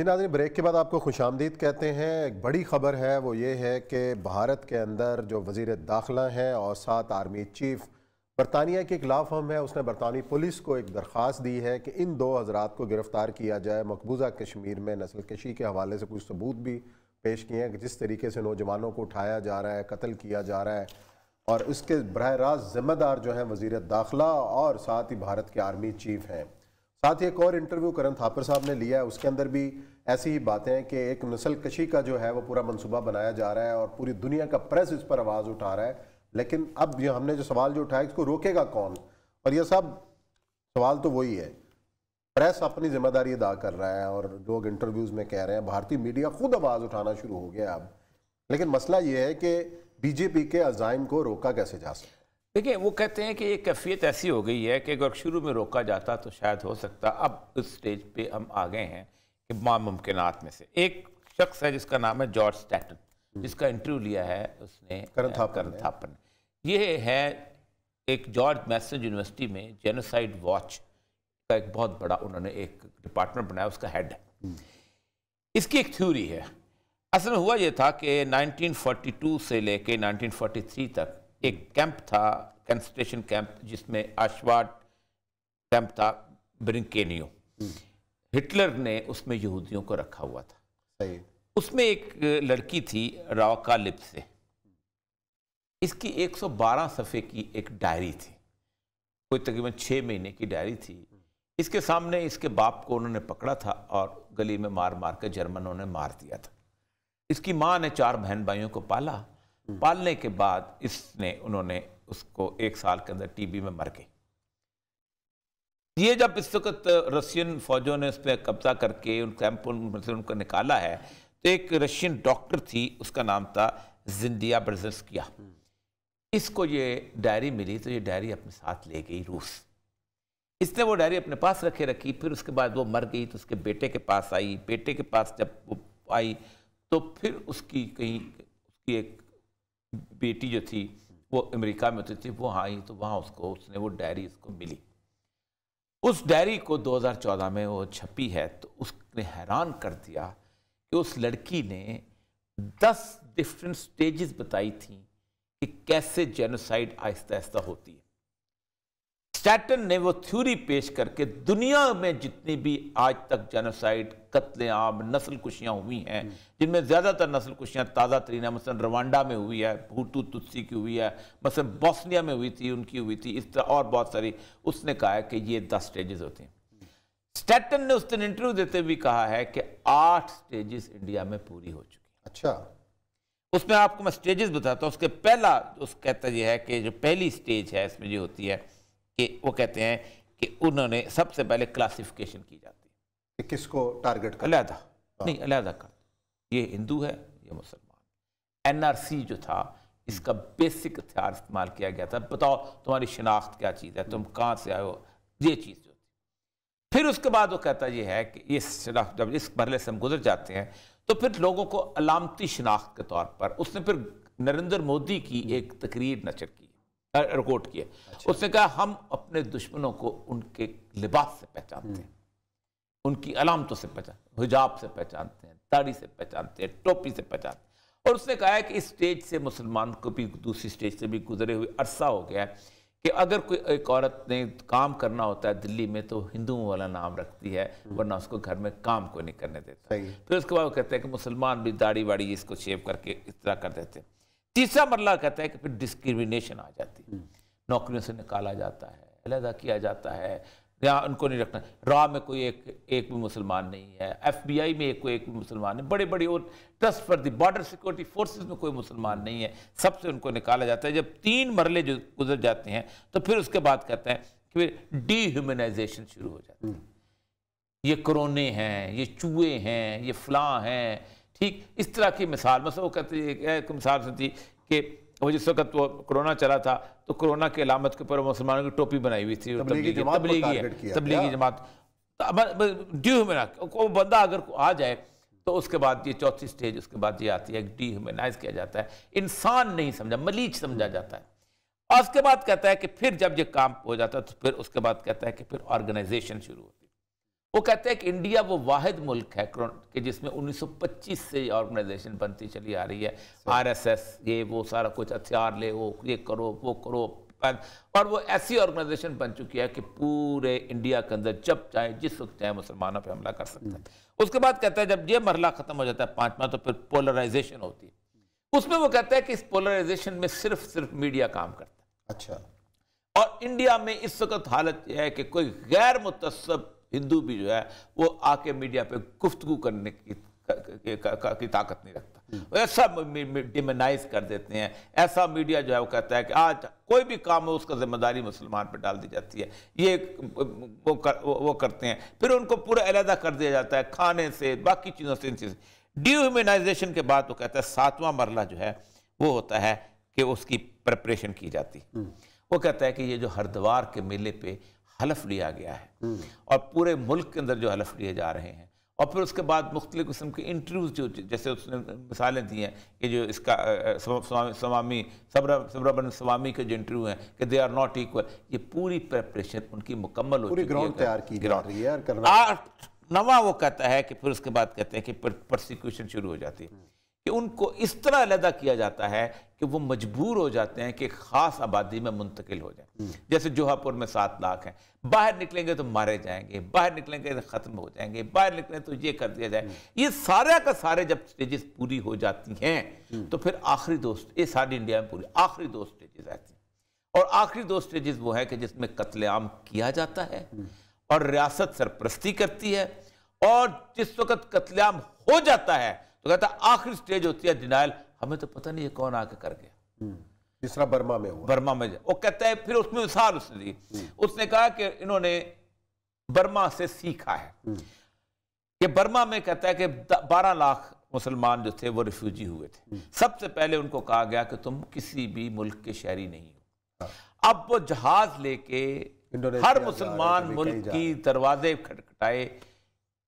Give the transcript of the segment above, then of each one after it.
जी नाजरी break के बाद आपको खुश आमदीद कहते हैं एक बड़ी ख़बर है वो ये है कि भारत के अंदर जो वजीर दाखिला हैं और साथ आर्मी चीफ बरतानिया के खिलाफ हम है उसने बरतानी पुलिस को एक दरख्वास्त दी है कि इन दो हजरात को गिरफ़्तार किया जाए मकबूजा कश्मीर में नस्ल कशी के हवाले से कुछ सबूत भी पेश किए हैं कि जिस तरीके से नौजवानों को उठाया जा रहा है कत्ल किया जा रहा है और उसके बरह रास्त ज़िम्मेदार जो हैं वजीर दाखिला और साथ ही भारत के आर्मी चीफ हैं साथ ही एक और इंटरव्यू करण थापर साहब ने लिया है उसके अंदर भी ऐसी ही बातें हैं कि एक नस्ल कशी का जो है वो पूरा मनसूबा बनाया जा रहा है और पूरी दुनिया का प्रेस इस पर आवाज़ उठा रहा है लेकिन अब जो हमने जो सवाल जो उठाया इसको रोकेगा कौन और यह सब सवाल तो वही है प्रेस अपनी जिम्मेदारी अदा कर रहा है और लोग इंटरव्यूज़ में कह रहे हैं भारतीय मीडिया खुद आवाज़ उठाना शुरू हो गया अब लेकिन मसला ये है कि बीजेपी के अजाइम को रोका कैसे जा सकता देखिए वो कहते हैं कि ये कैफियत ऐसी हो गई है कि अगर शुरू में रोका जाता तो शायद हो सकता अब इस स्टेज पे हम आ गए हैं मुमकिन में से एक शख्स है जिसका नाम है जॉर्ज स्टैटन हम्म। जिसका इंटरव्यू लिया है उसने करण थापन, थापन ये है एक जॉर्ज मैसन यूनिवर्सिटी में जेनोसाइड वॉच का एक बहुत बड़ा उन्होंने एक डिपार्टमेंट बनाया उसका हेड है हम्म। इसकी एक थ्योरी है असल में हुआ ये था कि 1942 से लेके 1943 तक एक हम्म। कैंप था कंसट्रेशन कैंप जिसमें आशवाड कैंप था ब्रिंकेनियो हिटलर ने उसमें यहूदियों को रखा हुआ था सही उसमें एक लड़की थी रावका लिप से इसकी 112 सफ़े की एक डायरी थी कोई तकरीबन छः महीने की डायरी थी इसके सामने इसके बाप को उन्होंने पकड़ा था और गली में मार मार कर जर्मनों ने मार दिया था इसकी माँ ने चार बहन भाइयों को पाला हम्म। पालने के बाद इसने उन्होंने उसको एक साल के अंदर टीबी में मर गई ये जब इस वक्त रशियन फौजों ने उस पर कब्जा करके उन कैंप से मतलब उनको निकाला है तो एक रशियन डॉक्टर थी उसका नाम था जिंदिया ब्रजर्स किया इसको ये डायरी मिली तो ये डायरी अपने साथ ले गई रूस इसने वो डायरी अपने पास रखे रखी फिर उसके बाद वो मर गई तो उसके बेटे के पास आई बेटे के पास जब वो आई तो फिर उसकी कहीं उसकी एक बेटी जो थी वो अमेरिका में होती थी वो आई तो वहाँ उसको उसने वो डायरी उसको मिली उस डायरी को 2014 में वो छपी है तो उसने हैरान कर दिया कि उस लड़की ने 10 डिफरेंट स्टेजेस बताई थी कि कैसे जेनोसाइड आहिस्ता आहिस्ता होती है स्टैटन ने वो थ्योरी पेश करके दुनिया में जितनी भी आज तक जेनोसाइड कत्लेआम नस्ल कुशियाँ हुई हैं हम्म। जिनमें ज़्यादातर नस्ल कुशियाँ ताज़ा तरीन है मसलन रवांडा में हुई है भूटू तुस्सी की हुई है मसलन बॉस्निया में हुई थी उनकी हुई थी इस तरह और बहुत सारी उसने कहा है कि ये दस स्टेजेस होती हैं स्टैटन ने उस दिन इंटरव्यू देते हुए कहा है कि आठ स्टेजेस इंडिया में पूरी हो चुकी अच्छा उसमें आपको मैं स्टेजेस बताता हूँ उसके पहला उस कहता यह है कि जो पहली स्टेज है इसमें जो होती है कि वो कहते हैं कि उन्होंने सबसे पहले क्लासिफिकेशन की जाती है कि किसको टारगेट कर अलहदा हाँ। नहीं अलहदा कर ये हिंदू है ये मुसलमान एनआरसी जो था इसका बेसिक हथियार इस्तेमाल किया गया था बताओ तुम्हारी शिनाख्त क्या चीज़ है तुम कहाँ से आए हो ये चीज़ जो थी फिर उसके बाद वो कहता ये है कि ये शिनाख्त जब इस मरले से हम गुजर जाते हैं तो फिर लोगों को अलामती शिनाख्त के तौर पर उसने फिर नरेंद्र मोदी की एक तकरीर नचर की रिकॉर्ड किए अच्छा। उसने कहा हम अपने दुश्मनों को उनके लिबास से पहचानते हैं हम्म। उनकी अलामतों से पहचान हिजाब से पहचानते हैं दाढ़ी से पहचानते हैं टोपी से पहचानते हैं और उसने कहा है कि इस स्टेज से मुसलमान को भी दूसरी स्टेज से भी गुजरे हुए अरसा हो गया है कि अगर कोई एक औरत ने काम करना होता है दिल्ली में तो हिंदुओं वाला नाम रखती है हम्म। वरना उसको घर में काम को नहीं करने देता फिर उसके बाद वो कहते हैं कि मुसलमान भी दाढ़ी वाड़ी इसको शेव करके इस तरह कर देते हैं तीसरा मरला कहता है कि फिर डिस्क्रिमिनेशन आ जाती है हम्म। नौकरियों से निकाला जाता है अलहदा किया जाता है या उनको नहीं रखना रॉ में कोई एक एक भी मुसलमान नहीं है एफबीआई में एक कोई एक भी मुसलमान नहीं बड़े बड़े और trust for the border security forces में कोई मुसलमान नहीं है सबसे उनको निकाला जाता है जब तीन मरले जो गुजर जाते हैं तो फिर उसके बाद कहते हैं कि फिर डीह्यूमनाइजेशन शुरू हो जाता है हम्म। ये करोने हैं ये चूहे हैं ये फलां हैं ठीक इस तरह की मिसाल मसलो मतलब कहती एक मिसाल सुनती कि वो जिस वक्त वो कोरोना चला था तो कोरोना के अलामत के ऊपर मुसलमानों की टोपी बनाई हुई थी तबलीगी तबलीगी जमात डी तो वो बंदा अगर आ जाए तो उसके बाद ये चौथी स्टेज उसके बाद ये आती है डिह्यूमनाइज किया जाता है इंसान नहीं समझा मलीच समझा जाता है और उसके बाद कहता है कि फिर जब ये काम हो जाता है तो फिर उसके बाद कहता है कि फिर ऑर्गेनाइजेशन शुरू हो वो कहते हैं कि इंडिया वो वाद मुल्क है कि जिसमें 1925 से ऑर्गेनाइजेशन बनती चली आ रही है आरएसएस ये वो सारा कुछ हथियार ले वो ये करो वो करो और वो ऐसी ऑर्गेनाइजेशन बन चुकी है कि पूरे इंडिया के अंदर जब चाहे जिस वक्त चाहे मुसलमानों पे हमला कर सकते hmm. हैं उसके बाद कहता है जब ये मरला ख़त्म हो जाता है पांचवा तो फिर पोलराइजेशन होती है उसमें वो कहता है कि इस पोलराइजेशन में सिर्फ सिर्फ मीडिया काम करता है अच्छा और इंडिया में इस वक्त हालत यह है कि कोई गैर मुतसब हिंदू भी जो है वो आके मीडिया पे गुफ्तगु करने की की, की ताकत नहीं रखता हम्म। ऐसा डिमेनाइज कर देते हैं ऐसा मीडिया जो है वो कहता है कि आज कोई भी काम हो उसका जिम्मेदारी मुसलमान पर डाल दी जाती है ये वो कर, वो, करते हैं फिर उनको पूरा अलहदा कर दिया जाता है खाने से बाकी चीज़ों से इन चीज़ डिह्यूमनाइजेशन के बाद वो कहता है सातवां मरला जो है वो होता है कि उसकी प्रपरेशन की जाती हम्म। वो कहता है कि ये जो हरिद्वार के मेले पर हलफ लिया गया है हम्म। और पूरे मुल्क के अंदर जो हलफ लिए जा रहे हैं और फिर उसके बाद मुख्तलि किस्म के इंटरव्यूज़ जो जैसे उसने मिसालें दी हैं कि जो इसका स्वामी सबरा स्वामी के जो इंटरव्यू हैं कि दे आर नॉट इक्वल ये पूरी प्रेपरेशन उनकी मुकम्मल हो ग्राउंड तैयार की है नवा वो कहता है कि फिर उसके बाद कहते हैं कि प्रोसिक्यूशन शुरू हो जाती है हम्म। कि उनको इस तरह अलहदा किया जाता है कि वो मजबूर हो जाते हैं कि ख़ास आबादी में मुंतकिल हो जाए हम्म। जैसे जोहापुर में सात लाख हैं बाहर निकलेंगे तो मारे जाएंगे बाहर निकलेंगे तो ख़त्म हो जाएंगे बाहर निकलें तो ये कर दिया जाए हम्म। ये सारे का सारे जब स्टेजेस पूरी हो जाती हैं हम्म। तो फिर आखिरी दो ये सारी इंडिया में पूरी आखिरी दो स्टेजेस आती हैं और आखिरी दो स्टेजेस वो है कि जिसमें कत्लेआम किया जाता है और रियासत सरप्रस्ती करती है और जिस वक्त कत्लेआम हो जाता है तो कहता आखिरी स्टेज होती है डिनाइल हमें तो पता नहीं है कौन आके कर गया हम्म, तीसरा बर्मा में हुआ बर्मा में वो कहता है फिर उसमें मिसाल उसने दी हम्म। उसने कहा कि इन्होंने बर्मा से सीखा है कि हम्म। बर्मा में कहता है कि बारह लाख मुसलमान जो थे वो रिफ्यूजी हुए थे सबसे पहले उनको कहा गया कि तुम किसी भी मुल्क के शहरी नहीं हो हाँ। अब वो जहाज लेके हर मुसलमान मुल्क की दरवाजे खटखटाए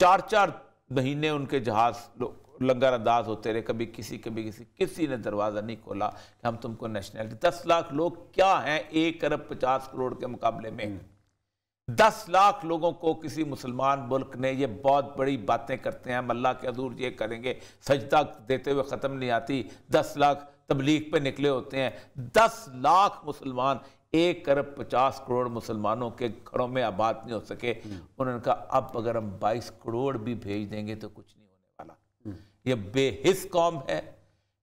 चार चार महीने उनके जहाज लोग लंगर अंदाज होते रहे कभी किसी कभी किसी किसी ने दरवाज़ा नहीं खोला कि हम तुमको नेशनैलिटी दस लाख लोग क्या हैं एक अरब पचास करोड़ के मुकाबले में हम्म। दस लाख लोगों को किसी मुसलमान मुल्क ने ये बहुत बड़ी बातें करते हैं हम अल्लाह के अधूर ये करेंगे सजदा देते हुए ख़त्म नहीं आती दस लाख तबलीग पे निकले होते हैं दस लाख मुसलमान एक अरब पचास करोड़ मुसलमानों के घरों में आबाद नहीं हो सके हम्म। उन्होंने कहा अब अगर हम बाईस करोड़ भी भेज देंगे तो कुछ नहीं ये बेहिस कौम है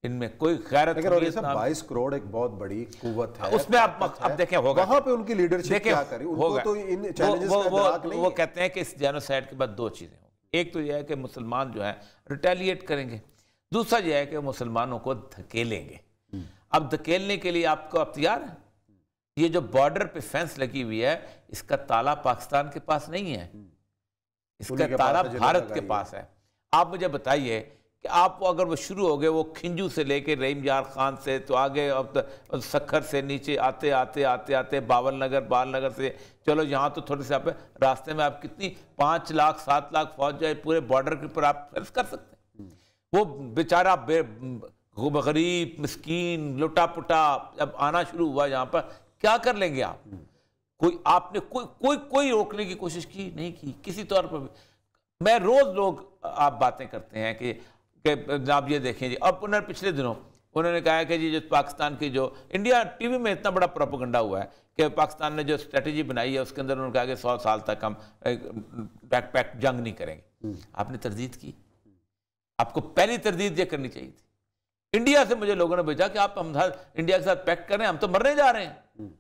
इनमें कोई गैरत बाईस करोड़ एक बहुत बड़ी कुत है उसमें आप अब देखें होगा वहां पे उनकी लीडरशिप क्या करी होगा तो इन वो, वो, वो कहते हैं कि इस जेनोसाइड के बाद दो चीज़ें होंगी एक तो यह है कि मुसलमान जो है रिटेलिएट करेंगे दूसरा यह है कि मुसलमानों को धकेलेंगे अब धकेलने के लिए आपको अब तैयार है ये जो बॉर्डर पे फेंस लगी हुई है इसका ताला पाकिस्तान के पास नहीं है हम्म। इसका ताला भारत के पास है आप मुझे बताइए कि आप अगर वो शुरू हो गए वो खिंजू से लेके रहीम यार खान से तो आगे अब तो सखर से नीचे आते आते आते आते बावल नगर बाल नगर से चलो यहाँ तो थोड़े से आप रास्ते में आप कितनी पाँच लाख सात लाख फौज जाए पूरे बॉर्डर के ऊपर आप सर्च कर सकते हैं वो बेचारा बे, गरीब मस्किन लुटा पुटा अब आना शुरू हुआ यहाँ पर क्या कर लेंगे आप कोई आपने कोई कोई कोई रोकने की कोशिश की नहीं की किसी तौर पर मैं रोज़ लोग आप बातें करते हैं कि कि आप ये देखें जी अब उन्होंने पिछले दिनों उन्होंने कहा कि जी जो पाकिस्तान की जो इंडिया टीवी में इतना बड़ा प्रोपोगंडा हुआ है कि पाकिस्तान ने जो स्ट्रेटजी बनाई है उसके अंदर उन्होंने कहा कि सौ साल तक हम बैक पैक जंग नहीं करेंगे हम्म। आपने तरदीद की आपको पहली तरदीद यह करनी चाहिए थी इंडिया से मुझे लोगों ने भेजा कि आप हम इंडिया के साथ पैक करें हम तो मरने जा रहे हैं हम्म।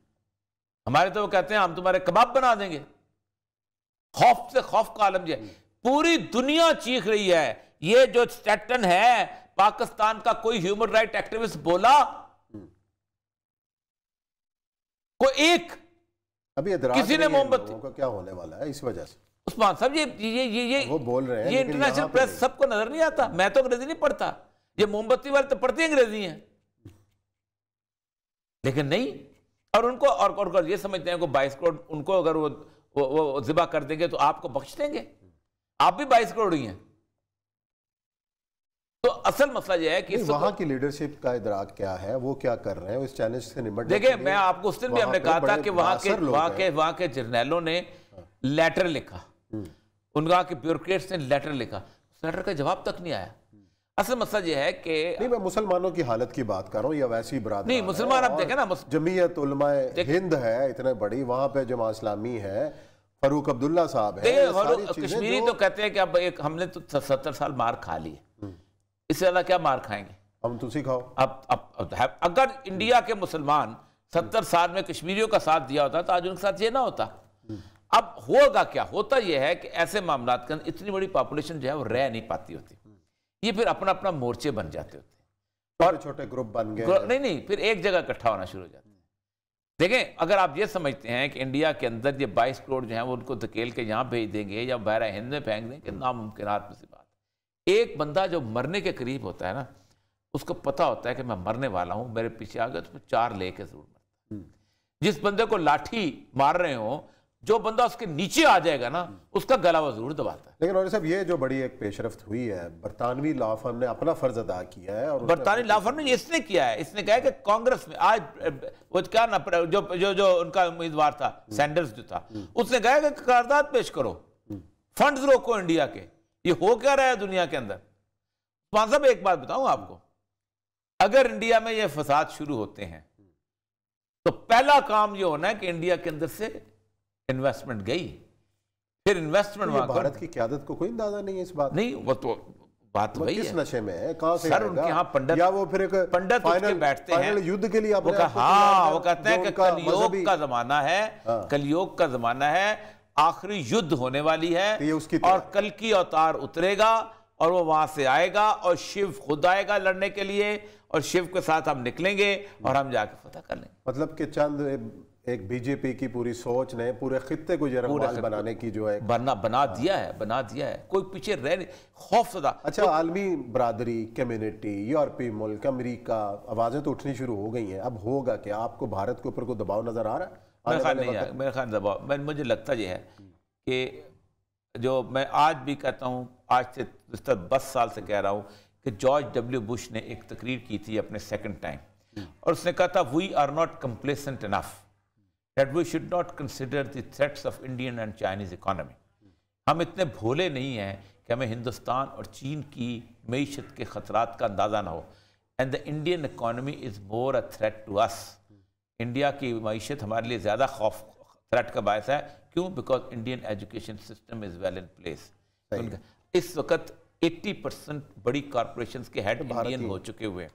हमारे तो वो कहते हैं हम तुम्हारे कबाब बना देंगे खौफ से खौफ का आलम जो हम्म। पूरी दुनिया चीख रही है ये जो स्टेटन है पाकिस्तान का कोई ह्यूमन राइट एक्टिविस्ट बोला कोई एक अभी किसी ने मोमबत्ती क्या होने वाला है इस वजह से उस्मान साहब ये ये ये ये वो बोल रहे हैं ये इंटरनेशनल प्रेस सबको नजर नहीं आता मैं तो अंग्रेजी नहीं पढ़ता ये मोमबत्ती वाले तो पढ़ती अंग्रेजी हैं लेकिन नहीं और उनको और, और, और ये समझते हैं को बाईस करोड़ उनको अगर वो, वो, वो जिबा कर देंगे तो आपको बख्श देंगे आप भी बाईस करोड़ ही हैं तो असल मसला यह है कि वहां की लीडरशिप का इधराक क्या है वो क्या कर रहे हैं इस चैलेंज से निपट देखिए मैं आपको उस दिन भी हमने कहा था कि वहां के वहां के वहां के जर्नैलों ने लेटर लिखा हम्म। उनका कि ब्यूरोक्रेट्स ने लेटर लिखा उस लेटर का जवाब तक नहीं आया असल मसला यह है कि नहीं मैं मुसलमानों की हालत की बात कर रहा हूँ या वैसी बरादरी नहीं मुसलमान आप देखें ना जमीयत हिंद है इतने बड़ी वहां पे जमा इस्लामी है फरूक अब्दुल्ला साहब है कश्मीरी तो कहते हैं कि अब एक हमने तो सत्तर साल मार खा ली है इससे ज़्यादा क्या मार खाएंगे अब तुलसी खाओ अब अब तो अगर इंडिया के मुसलमान सत्तर साल में कश्मीरियों का साथ दिया होता तो आज उनके साथ ये ना होता अब होगा क्या होता यह है कि ऐसे मामला के अंदर इतनी बड़ी पॉपुलेशन जो है वो रह नहीं पाती होती ये फिर अपना अपना मोर्चे बन जाते होते और छोटे ग्रुप बन गए नहीं नहीं फिर एक जगह इकट्ठा होना शुरू हो जाता देखें अगर आप ये समझते हैं कि इंडिया के अंदर ये 22 करोड़ जो है वो उनको धकेल के यहाँ भेज देंगे या बहरा हिंद में फेंक देंगे नामुमकिन में से एक बंदा जो मरने के करीब होता है ना उसको पता होता है कि मैं मरने वाला हूं मेरे पीछे आ गया तो चार ले के जरूर मरता हम्म। जिस बंदे को लाठी मार रहे हो जो बंदा उसके नीचे आ जाएगा ना उसका गला वह जरूर दबाता है लेकिन साहब ये जो बड़ी एक पेशरफ हुई है बरतानवी लॉ फर्म ने अपना फर्ज अदा किया है और बरतानवी लॉ फर्म ने इसने किया है इसने कहा है कि कांग्रेस में आज वो क्या ना जो जो जो उनका उम्मीदवार था हम्म। सैंडर्स जो था हम्म। उसने कहा कि करारदाद पेश करो फंड रोको इंडिया के ये हो क्या रहा है दुनिया के अंदर साहब मतलब एक बात बताऊं आपको अगर इंडिया में ये फसाद शुरू होते हैं तो पहला काम ये होना है कि इंडिया के अंदर से इन्वेस्टमेंट गई फिर इन्वेस्टमेंट तो भारत की क्यादत को कोई अंदाजा नहीं है इस बात नहीं वो तो बात तो वही किस नशे में है से सर उनके यहाँ पंडित या वो फिर एक पंडित फाइनल बैठते हैं युद्ध के लिए वो हाँ वो कहते हैं कि कलयोग का जमाना है हाँ। कलयोग का जमाना है आखिरी युद्ध होने वाली है तो ये उसकी और कल की अवतार उतरेगा और वो वहां से आएगा और शिव खुद आएगा लड़ने के लिए और शिव के साथ हम निकलेंगे और हम जाके फतह कर लेंगे मतलब कि चंद एक बीजेपी की पूरी सोच ने पूरे खत्ते को जरमाल बनाने की जो है बना बना दिया है बना दिया है कोई पीछे रह नहीं खौफ खौफजदा अच्छा तो, आलमी बरदरी कम्युनिटी यूरोपीय मुल्क अमेरिका आवाज़ें तो उठनी शुरू हो गई हैं अब होगा क्या आपको भारत के ऊपर कोई दबाव नज़र आ रहा है मेरा ख्याल नहीं मेरा ख्याल दबाव मैं मुझे लगता यह है कि जो मैं आज भी कहता हूँ आज से तो बस साल से कह रहा हूँ कि जॉर्ज डब्ल्यू बुश ने एक तकरीर की थी अपने सेकंड टाइम और उसने कहा था we are not complacent enough that we should not consider threats of Indian and Chinese economy हम इतने भोले नहीं हैं कि हमें हिंदुस्तान और चीन की मीशत के ख़तरात का अंदाज़ा ना हो and the Indian economy is more a threat to us India की मीशत हमारे लिए ज़्यादा खौफ थ्रेट का बायस है क्यों because Indian education system is well in place इस वक्त 80 परसेंट बड़ी कॉरपोरेशन के हेड इंडियन हो चुके हुए हैं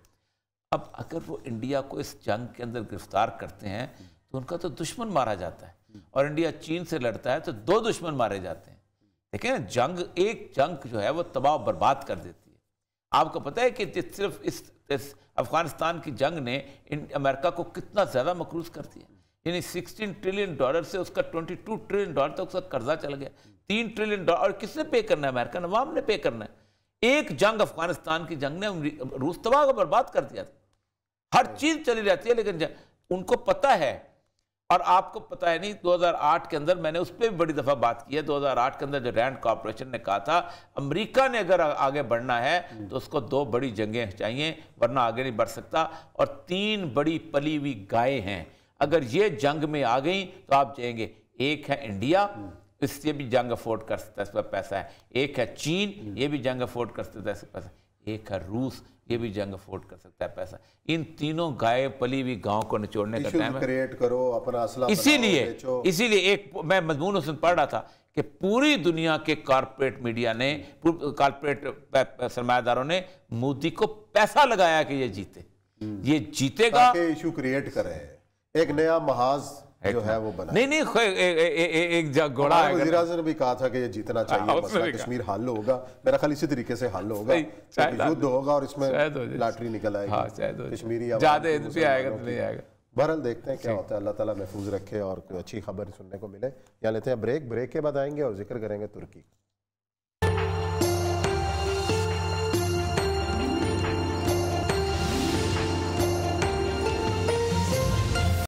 अब अगर वो इंडिया को इस जंग के अंदर गिरफ्तार करते हैं तो उनका तो दुश्मन मारा जाता है और इंडिया चीन से लड़ता है तो दो दुश्मन मारे जाते हैं देखिए ना जंग एक जंग जो है वो तबाह बर्बाद कर देती है आपको पता है कि सिर्फ इस अफगानिस्तान की जंग ने इन अमेरिका को कितना ज़्यादा मकरूज कर दिया यानी 16 ट्रिलियन डॉलर से उसका 22 ट्रिलियन डॉलर तक उसका कर्जा चल गया तीन ट्रिलियन डॉलर और किसने पे करना है अमेरिका नवाम ने पे करना है एक जंग अफगानिस्तान की जंग ने रूस तबाह को बर्बाद कर दिया था हर चीज़ चली जाती है लेकिन उनको पता है और आपको पता है नहीं 2008 के अंदर मैंने उस पर भी बड़ी दफ़ा बात की है 2008 के अंदर जो रैंड कॉरपोरेशन ने कहा था अमेरिका ने अगर आगे बढ़ना है तो उसको दो बड़ी जंगें चाहिए वरना आगे नहीं बढ़ सकता और तीन बड़ी पली हुई गायें हैं अगर ये जंग में आ गई तो आप जाएंगे एक है इंडिया इससे भी जंग अफोर्ड कर सकता है इस पर पैसा है एक है चीन ये भी जंग अफोर्ड कर सकता है इस पर पैसा एक है रूस ये भी जंग अफोर्ड कर सकता है पैसा इन तीनों गाय पली भी गांव को निचोड़ने का टाइम क्रिएट करो अपना इसीलिए इसीलिए एक मैं मजमून उसमें पढ़ रहा था कि पूरी दुनिया के कारपोरेट मीडिया ने कॉरपोरेट सरमादारों ने मोदी को पैसा लगाया कि ये जीते हम्म। ये जीतेगा इशू क्रिएट करे एक नया महाज जो है वो बना नहीं नहीं ए, ए, ए, एक घोड़ा ने भी कहा था कि ये जीतना हाँ, चाहिए मसला कश्मीर हल होगा मेरा ख्याल इसी तरीके से हल होगा युद्ध होगा और इसमें लाटरी निकल आएगी हाँ, कश्मीरी तो तो बहरहाल देखते हैं क्या होता है अल्लाह ताला महफूज रखे और कोई अच्छी खबर सुनने को मिले यहाँ लेते हैं ब्रेक ब्रेक के बाद आएंगे और जिक्र करेंगे तुर्की